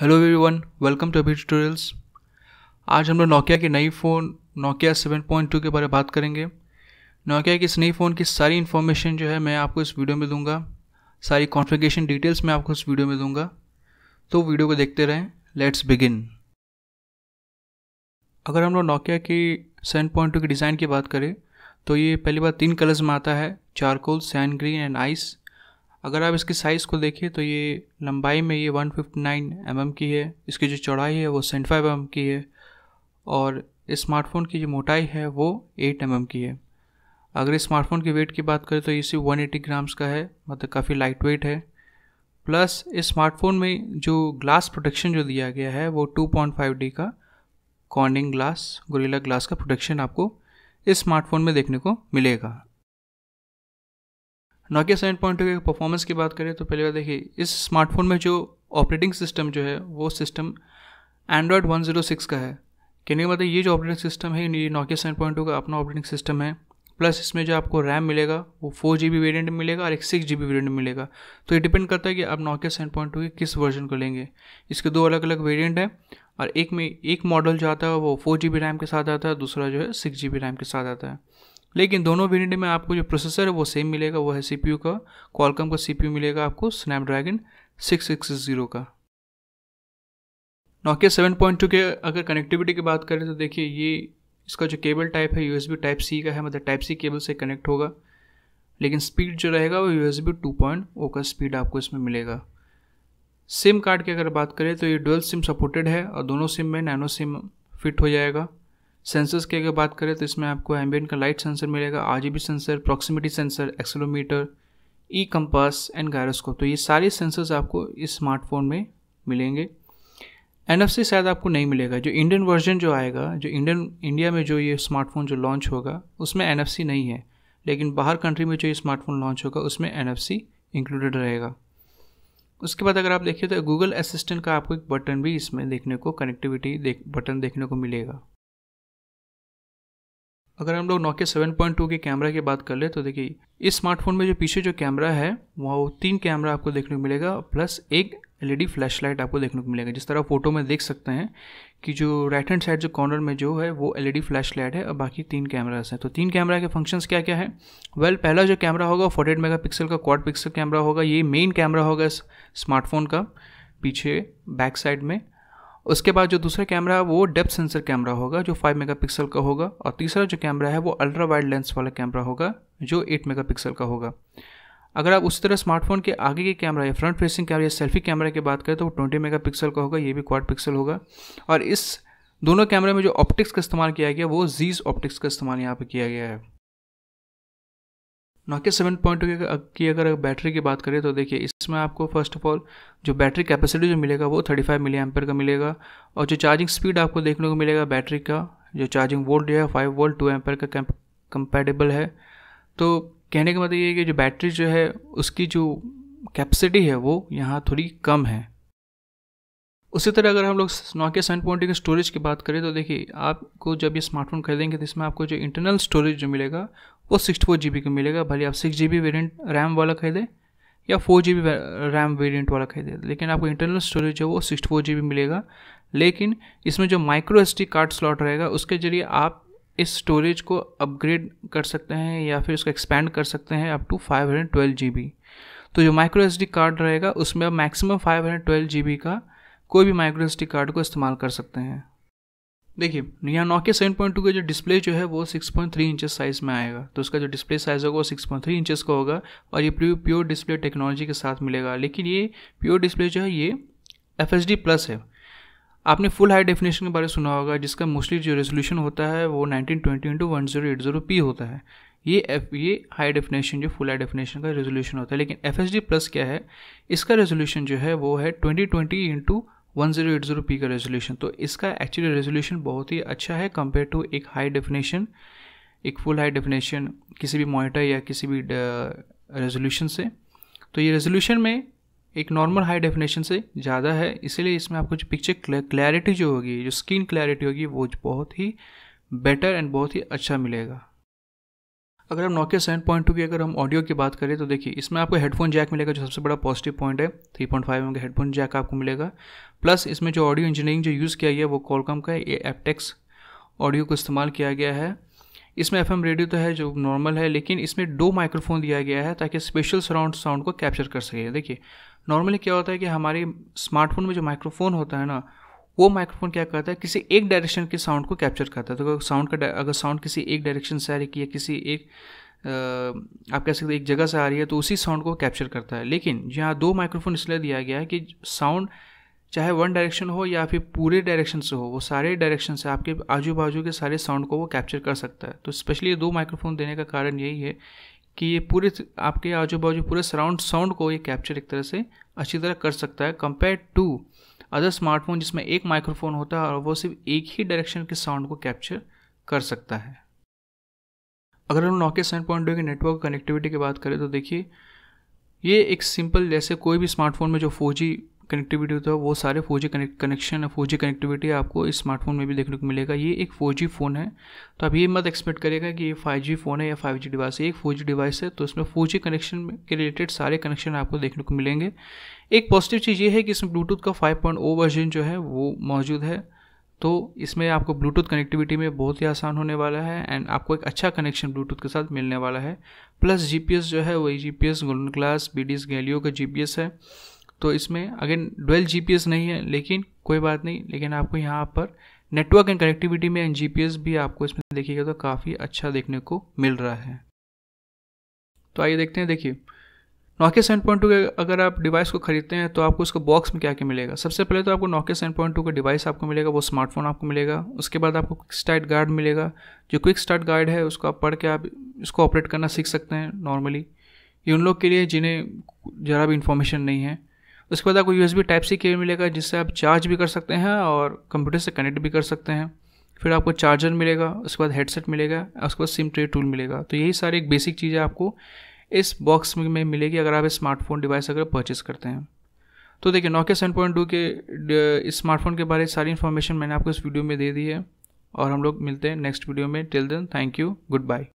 hello everyone welcome to Abhi tutorials आज हम लोग नोकिया के नई फ़ोन नोकिया 7.2 के बारे में बात करेंगे नोकिया की इस नई फ़ोन की सारी इन्फॉर्मेशन जो है मैं आपको इस वीडियो में दूंगा सारी कॉन्फ़िगरेशन डिटेल्स मैं आपको इस वीडियो में दूंगा तो वीडियो को देखते रहें लेट्स बिगिन अगर हम लोग नोकिया की 7.2 की डिज़ाइन की बात करें तो ये पहली बार तीन कलर्स में आता है charcoal cyan green and ice अगर आप इसकी साइज़ को देखें तो ये लंबाई में ये 159 फिफ्टी mm की है इसकी जो चौड़ाई है वो 75 फाइव mm की है और इस स्मार्टफोन की जो मोटाई है वो 8 mm की है अगर स्मार्टफोन के वेट की बात करें तो ये सिर्फ 180 ग्राम्स का है मतलब काफ़ी लाइट वेट है प्लस इस स्मार्टफोन में जो ग्लास प्रोटेक्शन जो दिया गया है वो 2.5D का कॉर्निंग ग्लास गोरिल्ला ग्लास का प्रोटेक्शन आपको इस स्मार्टफोन में देखने को मिलेगा नोकिया सेवन पॉइंट टू के परफॉर्मेंस की बात करें तो पहले बार देखिए इस स्मार्टफोन में जो ऑपरेटिंग सिस्टम जो है वो system Android one zero six का है कहने का मतलब ये जो ऑपरेटिंग सिस्टम है ये नोकिया सेवन पॉइंट टू का अपना ऑपरेटिंग सिस्टम है प्लस इसमें जो आपको रैम मिलेगा वो फोर जी बी वेरियंट मिलेगा और एक सिक्स जी बी वेरियंट मिलेगा तो ये डिपेंड करता है कि आप नोकिया सेवन पॉइंट टू के किस वर्जन को लेंगे इसके दो अलग अलग वेरियंट हैं और एक में एक मॉडल जो आता है वो फोर जी बी रैम के साथ आता है दूसरा जो है सिक्स जी बी रैम के साथ आता है लेकिन दोनों वेरियंट में आपको जो प्रोसेसर है वो सेम मिलेगा वो है सी का कॉलकम का सी मिलेगा आपको स्नैपड्रैगन सिक्स सिक्स जीरो का नोकिया सेवन पॉइंट टू के अगर कनेक्टिविटी की बात करें तो देखिए ये इसका जो केबल टाइप है बी टाइप सी का है मतलब टाइप सी केबल से कनेक्ट होगा लेकिन स्पीड जो रहेगा वो U S B two point O का स्पीड आपको इसमें मिलेगा सिम कार्ड की अगर बात करें तो ये डुअल सिम सपोर्टेड है और दोनों सिम में नैनो सिम फिट हो जाएगा सेंसर्स की अगर बात करें तो इसमें आपको एम्बियन का लाइट सेंसर मिलेगा R sensor proximity sensor accelerometer e compass and gyroscope तो ये सारे सेंसर्स आपको इस स्मार्टफोन में मिलेंगे एन शायद आपको नहीं मिलेगा जो इंडियन वर्जन जो आएगा जो इंडियन इंडिया में जो ये स्मार्टफोन जो लॉन्च होगा उसमें एन नहीं है लेकिन बाहर कंट्री में जो ये स्मार्टफोन लॉन्च होगा उसमें एन इंक्लूडेड रहेगा उसके बाद अगर आप देखिए तो गूगल असिस्टेंट का आपको एक बटन भी इसमें देखने को कनेक्टिविटी देख बटन देखने को मिलेगा अगर हम लोग नोकिया सेवन पॉइंट टू के कैमरा की बात कर ले तो देखिए इस स्मार्टफोन में जो पीछे जो कैमरा है वहाँ वो तीन कैमरा आपको देखने को मिलेगा प्लस एक एलईडी फ्लैशलाइट e आपको देखने को मिलेगा जिस तरह फोटो में देख सकते हैं कि जो राइट हैंड साइड जो कॉर्नर में जो है वो एलईडी फ्लैशलाइट e है और बाकी तीन कैमराज हैं तो तीन कैमरा के फंक्शंस क्या क्या है वेल well, पहला जो कैमरा होगा फोर्टी एट मेगा पिक्सल का क्वाड पिक्सल कैमरा होगा ये मेन कैमरा होगा इस स्मार्टफोन का पीछे बैक साइड में उसके बाद जो दूसरा कैमरा है वो डेप्थ सेंसर कैमरा होगा जो 5 मेगापिक्सल का होगा और तीसरा जो कैमरा है वो अल्ट्रा वाइड लेंस वाला कैमरा होगा जो 8 मेगापिक्सल का होगा अगर आप उसी तरह स्मार्टफोन के आगे के कैमरा या फ्रंट फेसिंग कैमरा या सेल्फी कैमरा की बात करें तो वो ट्वेंटी मेगा का होगा ये भी क्वाड पिक्सल होगा और इस दोनों कैमरे में जो ऑप्टिक्स का इस्तेमाल किया गया वो जीज ऑप्टिक्स का इस्तेमाल यहाँ पर किया गया है नोकिया सेवन पॉइंट की अगर बैटरी की बात करें तो देखिए इसमें आपको फर्स्ट ऑफ ऑल जो बैटरी कैपेसिटी जो मिलेगा वो थर्टी फाइव मिली एम्पेयर का मिलेगा और जो चार्जिंग स्पीड आपको देखने को मिलेगा बैटरी का जो चार्जिंग वोल्ट है फाइव वोल्ट टू एम्पेयर का कंपेटेबल है तो कहने का मतलब ये है कि जो बैटरी जो है उसकी जो कैपेसिटी है वो यहाँ थोड़ी कम है उसी तरह अगर हम लोग नोकिया सेवन पॉइंट की स्टोरेज की बात करें तो देखिए आपको जब ये स्मार्टफोन खरीदेंगे तो इसमें आपको जो इंटरनल स्टोरेज जो मिलेगा वो सिक्सटी फोर जी बी का मिलेगा भले आप six G B variant RAM वाला खरीदें या four G B RAM variant वाला खरीदें लेकिन आपको इंटरनल स्टोरेज है वो सिक्सटी फोर जी बी मिलेगा लेकिन इसमें जो micro S D card slot रहेगा उसके जरिए आप इस स्टोरेज को अपग्रेड कर सकते हैं या फिर उसको एक्सपेंड कर सकते हैं up to five hundred twelve G B तो जो माइक्रो एस डी कार्ड रहेगा उसमें आप maximum five hundred twelve G B का कोई भी माइक्रो एस डी कार्ड को इस्तेमाल कर सकते हैं देखिए यहाँ नोकिया 7.2 का जो डिस्प्ले जो है वो 6.3 पॉइंट इंचेस साइज़ में आएगा तो उसका जो डिस्प्ले साइज़ होगा वो 6.3 पॉइंट इंचेस का होगा और ये प्यो प्योर डिस्प्ले टेक्नोलॉजी के साथ मिलेगा लेकिन ये प्योर डिस्प्ले जो है ये एफ प्लस है आपने फुल हाई डेफिनेशन के बारे में सुना होगा जिसका मोस्टली जो रेजोल्यूशन होता है वो nineteen twenty into one zero eight zero P होता है ये एफ ये हाई डेफिनेशन जो फुल हाई डेफिनेशन का रेजोल्यूशन होता है लेकिन एफ एस डी प्लस क्या है इसका रेजोल्यूशन जो है वो है twenty twenty into one zero eight zero P का रेजोल्यूशन तो इसका एक्चुअली रेजोल्यूशन बहुत ही अच्छा है कंपेयर टू एक हाई डेफिनेशन एक फुल हाई डेफिनेशन किसी भी मोनिटर या किसी भी रेजोल्यूशन uh, से तो ये रेजोल्यूशन में एक नॉर्मल हाई डेफिनेशन से ज़्यादा है इसीलिए इसमें आपको जो पिक्चर क्लैरिटी जो होगी जो स्क्रीन क्लैरिटी होगी वो बहुत ही बेटर एंड बहुत ही अच्छा मिलेगा अगर हम नोकिया सेवन पॉइंट टू की अगर हम ऑडियो की बात करें तो देखिए इसमें आपको हेडफोन जैक मिलेगा जो सबसे बड़ा पॉजिटिव पॉइंट है थ्री पॉइंट फाइव एम का हेडफोन जैक आपको मिलेगा प्लस इसमें जो ऑडियो इंजीनियरिंग जो यूज़ किया गया वो कॉलकॉम का ए एपटेक्स ऑडियो को इस्तेमाल किया गया है इसमें एफ रेडियो तो है जो नॉर्मल है लेकिन इसमें दो माइक्रोफोन दिया गया है ताकि स्पेशल सराउंड साउंड को कैप्चर कर सके देखिए नॉर्मली क्या होता है कि हमारे स्मार्टफोन में जो माइक्रोफोन होता है ना वो माइक्रोफोन क्या करता है किसी एक डायरेक्शन के साउंड को कैप्चर करता है तो अगर साउंड का अगर साउंड किसी एक डायरेक्शन से आ रही है या किसी एक आप कह सकते हैं एक जगह से आ रही है तो उसी साउंड को कैप्चर करता है लेकिन यहाँ दो माइक्रोफोन इसलिए दिया गया है कि साउंड चाहे वन डायरेक्शन हो या फिर पूरे डायरेक्शन से हो वो सारे डायरेक्शन से आपके आजू बाजू के सारे साउंड को वो कैप्चर कर सकता है तो स्पेशली ये दो माइक्रोफोन देने का कारण यही है कि ये पूरे आपके आजू बाजू पूरे सराउंड साउंड को ये कैप्चर एक तरह से अच्छी तरह कर सकता है कंपेयर टू अदर स्मार्टफोन जिसमें एक माइक्रोफोन होता है और वो सिर्फ एक ही डायरेक्शन के साउंड को कैप्चर कर सकता है अगर हम नोकिया सेवन पॉइंट के नेटवर्क कनेक्टिविटी की बात करें तो देखिए ये एक सिंपल जैसे कोई भी स्मार्टफोन में जो फोर जी कनेक्टिविटी होता है वो सारे four G connection four G connectivity आपको इस स्मार्टफोन में भी देखने को मिलेगा ये एक फोर जी फ़ोन है तो आप ये मत एक्सपेक्ट करेगा कि ये फाइव जी फ़ोन है या फाइव जी डिवाइस है एक फोर जी डिवाइस है तो इसमें फोर जी कनेक्शन के रिलेटेड सारे कनेक्शन आपको देखने को मिलेंगे एक पॉजिटिव चीज़ ये है कि इसमें ब्लूटूथ का फाइव पॉइंट ओ वर्जन जो है वो मौजूद है तो इसमें आपको ब्लूटूथ कनेक्टिविटी में बहुत ही आसान होने वाला है एंड आपको एक अच्छा कनेक्शन ब्लूटूथ के साथ मिलने वाला है प्लस जीपीएस जो है वही जीपीएस गोल्डन क्लास बी डी गैलियो का जी है तो इसमें अगेन डुअल जी नहीं है लेकिन कोई बात नहीं लेकिन आपको यहाँ पर नेटवर्क एंड कनेक्टिविटी में एंड जी भी आपको इसमें देखिएगा तो काफ़ी अच्छा देखने को मिल रहा है तो आइए देखते हैं देखिए नोके सेवन पॉइंट टू के अगर आप डिवाइस को खरीदते हैं तो आपको उसका बॉक्स में क्या क्या मिलेगा सबसे पहले तो आपको नोके सेवन पॉइंट टू का डिवाइस आपको मिलेगा वो स्मार्टफोन आपको मिलेगा उसके बाद आपको क्विक स्टार्ट गार्ड मिलेगा जो क्विक स्टार्ट गार्ड है उसको आप पढ़ के आप इसको ऑपरेट करना सीख सकते हैं नॉर्मली ये उन लोग के लिए जिन्हें ज़रा भी इन्फॉर्मेशन नहीं है उसके बाद आपको U S type C cable मिलेगा जिससे आप चार्ज भी कर सकते हैं और कंप्यूटर से कनेक्ट भी कर सकते हैं फिर आपको चार्जर मिलेगा उसके बाद हेडसेट मिलेगा उसके बाद सिम ट्रे टूल मिलेगा तो यही सारी एक बेसिक चीज़ें आपको इस बॉक्स में मिलेगी अगर आप स्मार्टफोन डिवाइस अगर परचेस करते हैं तो देखिए नोकिया सेवन पॉइंट टू के स्मार्टफोन के बारे में सारी इन्फॉर्मेशन मैंने आपको इस वीडियो में दे दी है और हम लोग मिलते हैं नेक्स्ट वीडियो में till then thank you good bye